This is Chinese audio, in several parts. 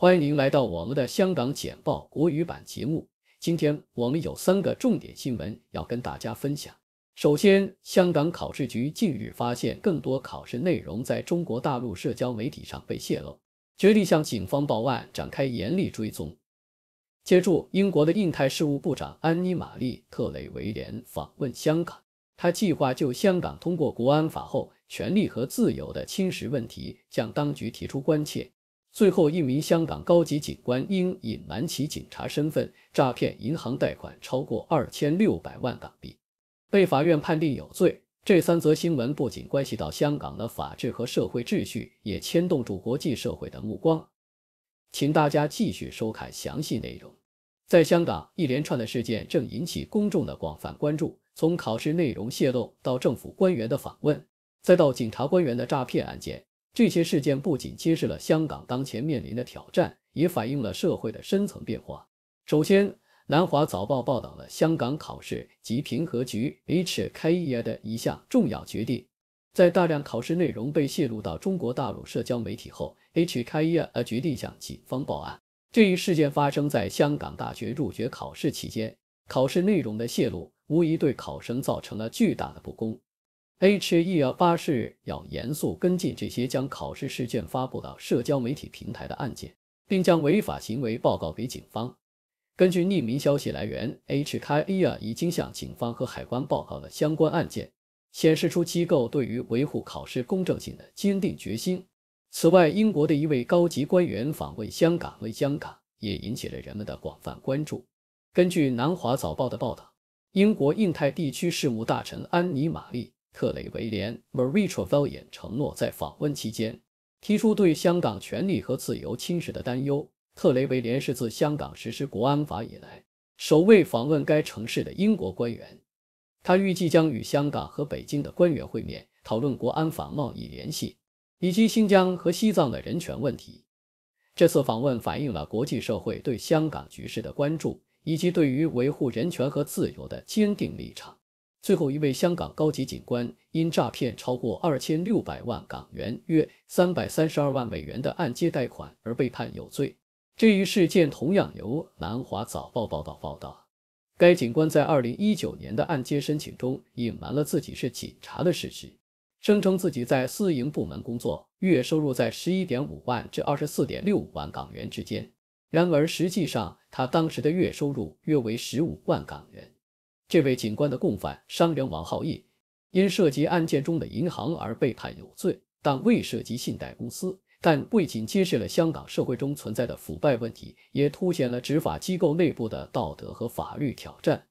欢迎来到我们的香港简报国语版节目。今天我们有三个重点新闻要跟大家分享。首先，香港考试局近日发现更多考试内容在中国大陆社交媒体上被泄露，决定向警方报案，展开严厉追踪。接助英国的印太事务部长安妮玛丽特雷维廉访问香港，他计划就香港通过国安法后权利和自由的侵蚀问题向当局提出关切。最后一名香港高级警官因隐瞒其警察身份诈骗银行贷款超过二千六百万港币，被法院判定有罪。这三则新闻不仅关系到香港的法治和社会秩序，也牵动住国际社会的目光。请大家继续收看详细内容。在香港，一连串的事件正引起公众的广泛关注，从考试内容泄露到政府官员的访问，再到警察官员的诈骗案件。这些事件不仅揭示了香港当前面临的挑战，也反映了社会的深层变化。首先，《南华早报》报道了香港考试及评核局 h k i a 的一项重要决定：在大量考试内容被泄露到中国大陆社交媒体后，HKIE 决定向警方报案。这一事件发生在香港大学入学考试期间，考试内容的泄露无疑对考生造成了巨大的不公。H E 八是要严肃跟进这些将考试试卷发布到社交媒体平台的案件，并将违法行为报告给警方。根据匿名消息来源，H K E A 已经向警方和海关报告了相关案件，显示出机构对于维护考试公正性的坚定决心。此外，英国的一位高级官员访问香港，为香港也引起了人们的广泛关注。根据南华早报的报道，英国印太地区事务大臣安妮玛丽。特雷维廉 m a r i e t r l v l l i a n 承诺在访问期间提出对香港权利和自由侵蚀的担忧。特雷维廉是自香港实施国安法以来首位访问该城市的英国官员。他预计将与香港和北京的官员会面，讨论国安法、贸易联系以及新疆和西藏的人权问题。这次访问反映了国际社会对香港局势的关注，以及对于维护人权和自由的坚定立场。最后一位香港高级警官因诈骗超过二千六百万港元（约三百三十二万美元）的按揭贷款而被判有罪。这一事件同样由《南华早报》报道。报道，该警官在二零一九年的按揭申请中隐瞒了自己是警察的事实，声称自己在私营部门工作，月收入在十一点五万至二十四点六五万港元之间。然而，实际上他当时的月收入约为十五万港元。这位警官的共犯商人王浩义，因涉及案件中的银行而被判有罪，但未涉及信贷公司。但不仅揭示了香港社会中存在的腐败问题，也凸显了执法机构内部的道德和法律挑战。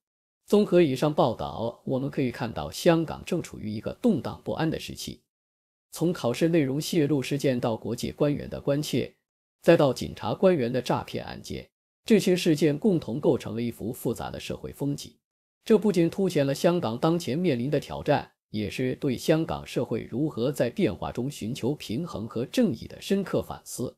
综合以上报道，我们可以看到香港正处于一个动荡不安的时期。从考试内容泄露事件到国际官员的关切，再到警察官员的诈骗案件，这些事件共同构成了一幅复杂的社会风景。这不仅凸显了香港当前面临的挑战，也是对香港社会如何在变化中寻求平衡和正义的深刻反思。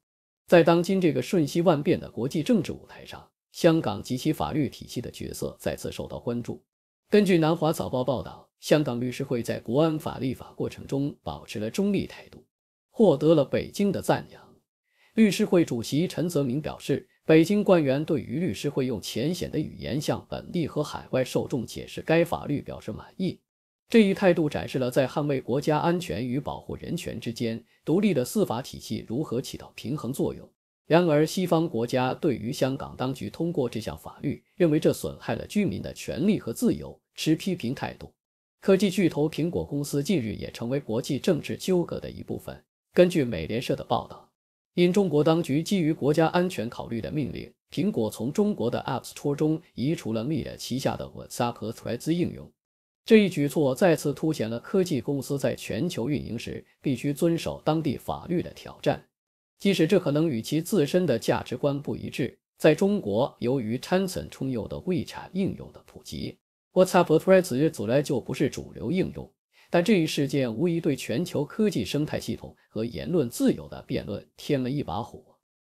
在当今这个瞬息万变的国际政治舞台上，香港及其法律体系的角色再次受到关注。根据《南华早报》报道，香港律师会在国安法立法过程中保持了中立态度，获得了北京的赞扬。律师会主席陈泽明表示。北京官员对于律师会用浅显的语言向本地和海外受众解释该法律表示满意。这一态度展示了在捍卫国家安全与保护人权之间，独立的司法体系如何起到平衡作用。然而，西方国家对于香港当局通过这项法律，认为这损害了居民的权利和自由，持批评态度。科技巨头苹果公司近日也成为国际政治纠葛的一部分。根据美联社的报道。因中国当局基于国家安全考虑的命令，苹果从中国的 App Store 中移除了 Meta 旗下的 WhatsApp 和 Threads 应用。这一举措再次凸显了科技公司在全球运营时必须遵守当地法律的挑战，即使这可能与其自身的价值观不一致。在中国，由于 Tencent 充有的 a 产应用的普及，WhatsApp 和 Threads 本来就不是主流应用。但这一事件无疑对全球科技生态系统和言论自由的辩论添了一把火。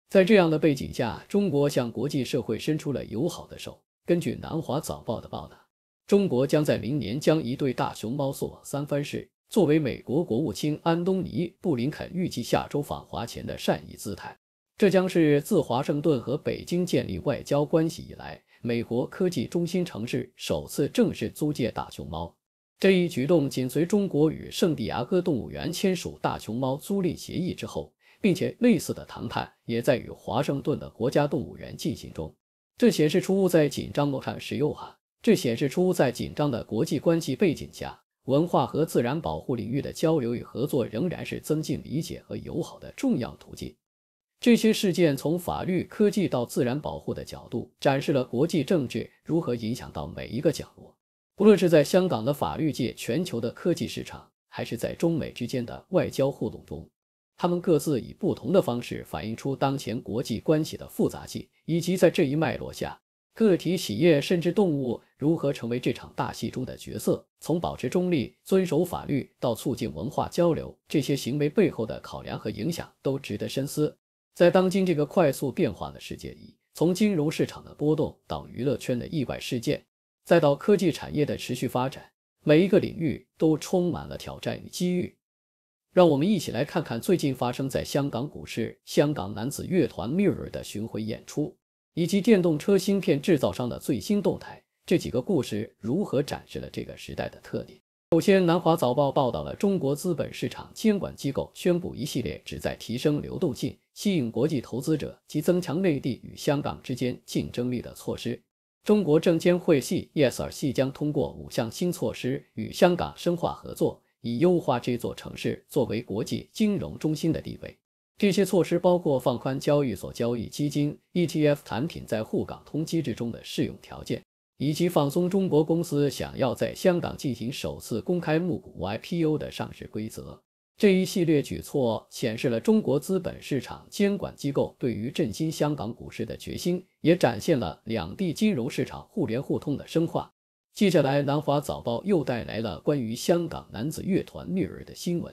在这样的背景下，中国向国际社会伸出了友好的手。根据《南华早报》的报道，中国将在明年将一对大熊猫送往三藩市，作为美国国务卿安东尼·布林肯预计下周访华前的善意姿态。这将是自华盛顿和北京建立外交关系以来，美国科技中心城市首次正式租借大熊猫。这一举动紧随中国与圣地牙哥动物园签署大熊猫租赁协议之后，并且类似的谈判也在与华盛顿的国家动物园进行中。这显示出在紧张这显示出在紧张的国际关系背景下，文化和自然保护领域的交流与合作仍然是增进理解和友好的重要途径。这些事件从法律、科技到自然保护的角度，展示了国际政治如何影响到每一个角落。不论是在香港的法律界、全球的科技市场，还是在中美之间的外交互动中，他们各自以不同的方式反映出当前国际关系的复杂性，以及在这一脉络下，个体企业甚至动物如何成为这场大戏中的角色。从保持中立、遵守法律到促进文化交流，这些行为背后的考量和影响都值得深思。在当今这个快速变化的世界里，从金融市场的波动到娱乐圈的意外事件，再到科技产业的持续发展，每一个领域都充满了挑战与机遇。让我们一起来看看最近发生在香港股市、香港男子乐团 Mirror 的巡回演出，以及电动车芯片制造商的最新动态，这几个故事如何展示了这个时代的特点。首先，《南华早报》报道了中国资本市场监管机构宣布一系列旨在提升流动性、吸引国际投资者及增强内地与香港之间竞争力的措施。中国证监会系 y e s r 系将通过五项新措施与香港深化合作，以优化这座城市作为国际金融中心的地位。这些措施包括放宽交易所交易基金 （ETF） 产品在沪港通机制中的适用条件，以及放松中国公司想要在香港进行首次公开募股 （IPO） 的上市规则。这一系列举措显示了中国资本市场监管机构对于振兴香港股市的决心，也展现了两地金融市场互联互通的深化。接下来，《南华早报》又带来了关于香港男子乐团虐儿的新闻。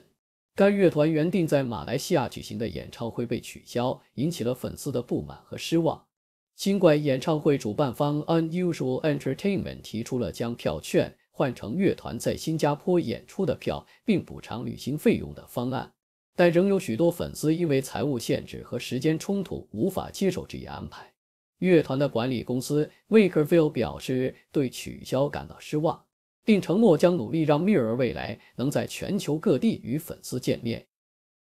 该乐团原定在马来西亚举行的演唱会被取消，引起了粉丝的不满和失望。尽管演唱会主办方 Unusual Entertainment 提出了将票券。换成乐团在新加坡演出的票，并补偿旅行费用的方案，但仍有许多粉丝因为财务限制和时间冲突无法接受这一安排。乐团的管理公司 Wakefield 表示对取消感到失望，并承诺将努力让 Mir 未来能在全球各地与粉丝见面。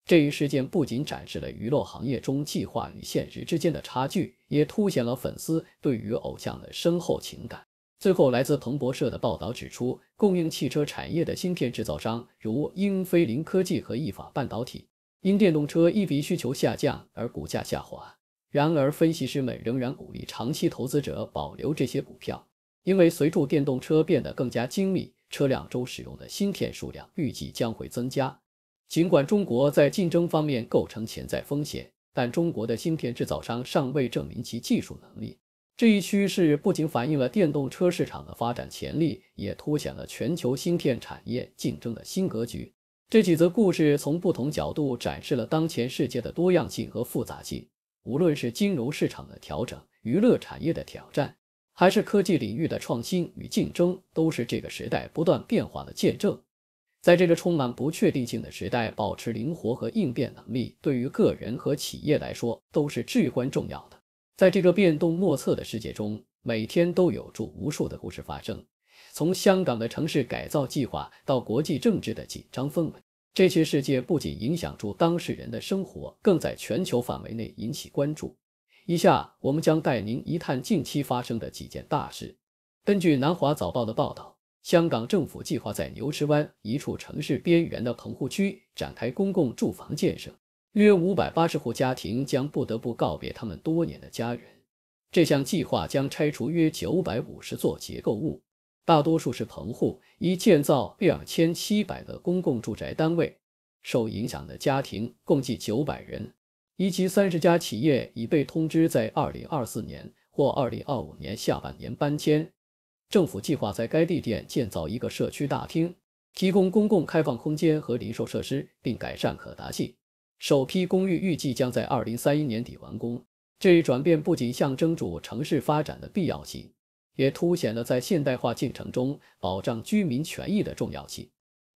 这一事件不仅展示了娱乐行业中计划与现实之间的差距，也凸显了粉丝对于偶像的深厚情感。最后，来自彭博社的报道指出，供应汽车产业的芯片制造商，如英飞凌科技和意法半导体，因电动车一 v 需求下降而股价下滑。然而，分析师们仍然鼓励长期投资者保留这些股票，因为随着电动车变得更加精密，车辆中使用的芯片数量预计将会增加。尽管中国在竞争方面构成潜在风险，但中国的芯片制造商尚未证明其技术能力。这一趋势不仅反映了电动车市场的发展潜力，也凸显了全球芯片产业竞争的新格局。这几则故事从不同角度展示了当前世界的多样性和复杂性。无论是金融市场的调整、娱乐产业的挑战，还是科技领域的创新与竞争，都是这个时代不断变化的见证。在这个充满不确定性的时代，保持灵活和应变能力对于个人和企业来说都是至关重要的。在这个变动莫测的世界中，每天都有着无数的故事发生。从香港的城市改造计划到国际政治的紧张氛围，这些事件不仅影响住当事人的生活，更在全球范围内引起关注。以下我们将带您一探近期发生的几件大事。根据南华早报的报道，香港政府计划在牛池湾一处城市边缘的棚户区展开公共住房建设。约五百八十户家庭将不得不告别他们多年的家园。这项计划将拆除约九百五十座结构物，大多数是棚户，以建造两千七百个公共住宅单位。受影响的家庭共计九百人。以及三十家企业已被通知在二零二四年或二零二五年下半年搬迁。政府计划在该地点建造一个社区大厅，提供公共开放空间和零售设施，并改善可达性。首批公寓预计将在二零三一年底完工。这一转变不仅象征着城市发展的必要性，也凸显了在现代化进程中保障居民权益的重要性。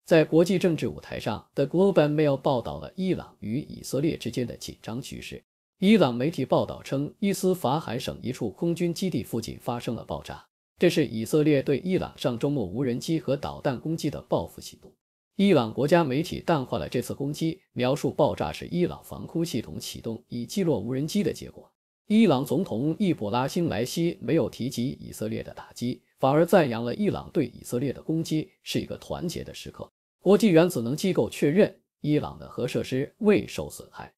在国际政治舞台上，《The Global Mail》报道了伊朗与以色列之间的紧张局势。伊朗媒体报道称，伊斯法罕省一处空军基地附近发生了爆炸，这是以色列对伊朗上周末无人机和导弹攻击的报复行动。伊朗国家媒体淡化了这次攻击，描述爆炸是伊朗防空系统启动以击落无人机的结果。伊朗总统易卜拉欣·莱西没有提及以色列的打击，反而赞扬了伊朗对以色列的攻击是一个团结的时刻。国际原子能机构确认，伊朗的核设施未受损害。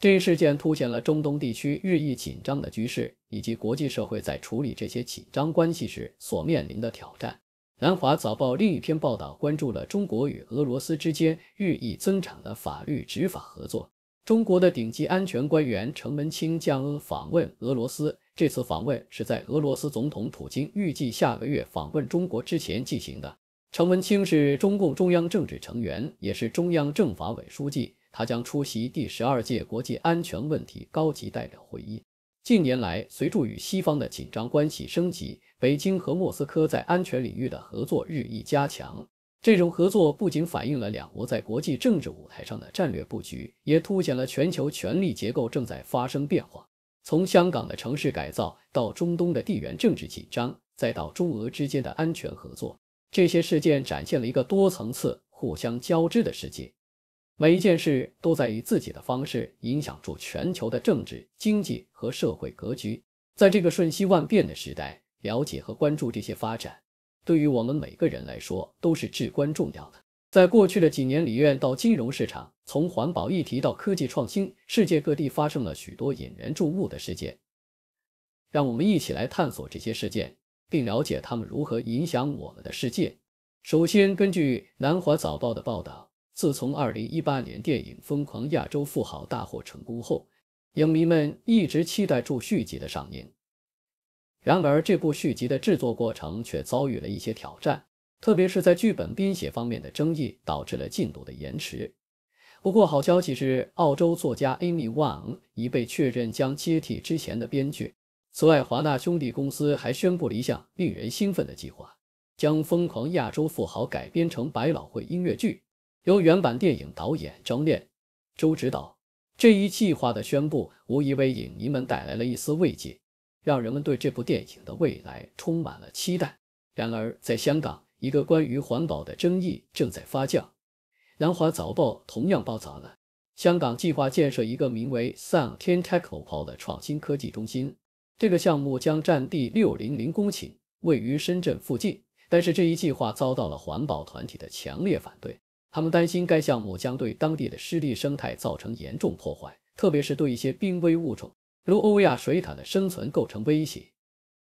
这一事件凸显了中东地区日益紧张的局势，以及国际社会在处理这些紧张关系时所面临的挑战。南华早报另一篇报道关注了中国与俄罗斯之间日益增长的法律执法合作。中国的顶级安全官员程文清将访问俄罗斯，这次访问是在俄罗斯总统普京预计下个月访问中国之前进行的。程文清是中共中央政治成员，也是中央政法委书记，他将出席第十二届国际安全问题高级代表会议。近年来，随着与西方的紧张关系升级。北京和莫斯科在安全领域的合作日益加强。这种合作不仅反映了两国在国际政治舞台上的战略布局，也凸显了全球权力结构正在发生变化。从香港的城市改造到中东的地缘政治紧张，再到中俄之间的安全合作，这些事件展现了一个多层次、互相交织的世界。每一件事都在以自己的方式影响住全球的政治、经济和社会格局。在这个瞬息万变的时代，了解和关注这些发展，对于我们每个人来说都是至关重要的。在过去的几年里，院到金融市场，从环保议题到科技创新，世界各地发生了许多引人注目的事件。让我们一起来探索这些事件，并了解他们如何影响我们的世界。首先，根据《南华早报》的报道，自从二零一八年电影《疯狂亚洲富豪》大获成功后，影迷们一直期待住续集的上映。然而，这部续集的制作过程却遭遇了一些挑战，特别是在剧本编写方面的争议，导致了进度的延迟。不过，好消息是，澳洲作家 Amy Wong 已被确认将接替之前的编剧。此外，华纳兄弟公司还宣布了一项令人兴奋的计划，将《疯狂亚洲富豪》改编成百老汇音乐剧，由原版电影导演张念周指导。这一计划的宣布，无疑为影迷们带来了一丝慰藉。让人们对这部电影的未来充满了期待。然而，在香港，一个关于环保的争议正在发酵。《南华早报》同样报道了：香港计划建设一个名为 Sun Techopol 的创新科技中心，这个项目将占地六零零公顷，位于深圳附近。但是，这一计划遭到了环保团体的强烈反对，他们担心该项目将对当地的湿地生态造成严重破坏，特别是对一些濒危物种。卢欧亚水塔的生存构成威胁。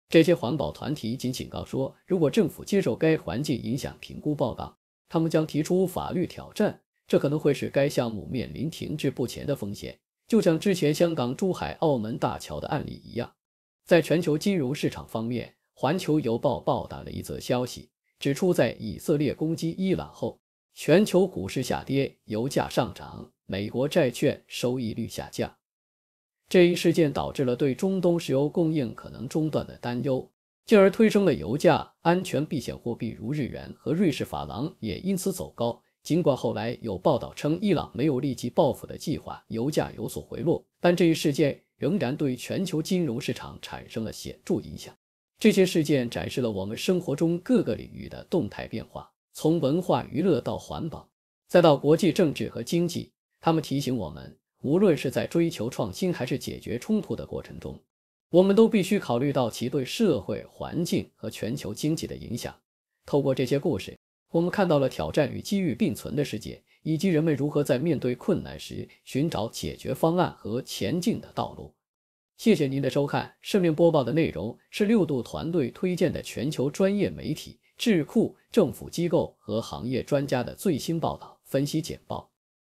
这些环保团体仅警告说，如果政府接受该环境影响评估报告，他们将提出法律挑战，这可能会使该项目面临停滞不前的风险，就像之前香港、珠海、澳门大桥的案例一样。在全球金融市场方面，《环球邮报》报道了一则消息，指出在以色列攻击伊朗后，全球股市下跌，油价上涨，美国债券收益率下降。这一事件导致了对中东石油供应可能中断的担忧，进而推升了油价。安全避险货币如日元和瑞士法郎也因此走高。尽管后来有报道称伊朗没有立即报复的计划，油价有所回落，但这一事件仍然对全球金融市场产生了显著影响。这些事件展示了我们生活中各个领域的动态变化，从文化娱乐到环保，再到国际政治和经济。他们提醒我们。无论是在追求创新还是解决冲突的过程中，我们都必须考虑到其对社会环境和全球经济的影响。透过这些故事，我们看到了挑战与机遇并存的世界，以及人们如何在面对困难时寻找解决方案和前进的道路。谢谢您的收看。上面播报的内容是六度团队推荐的全球专业媒体、智库、政府机构和行业专家的最新报道分析简报。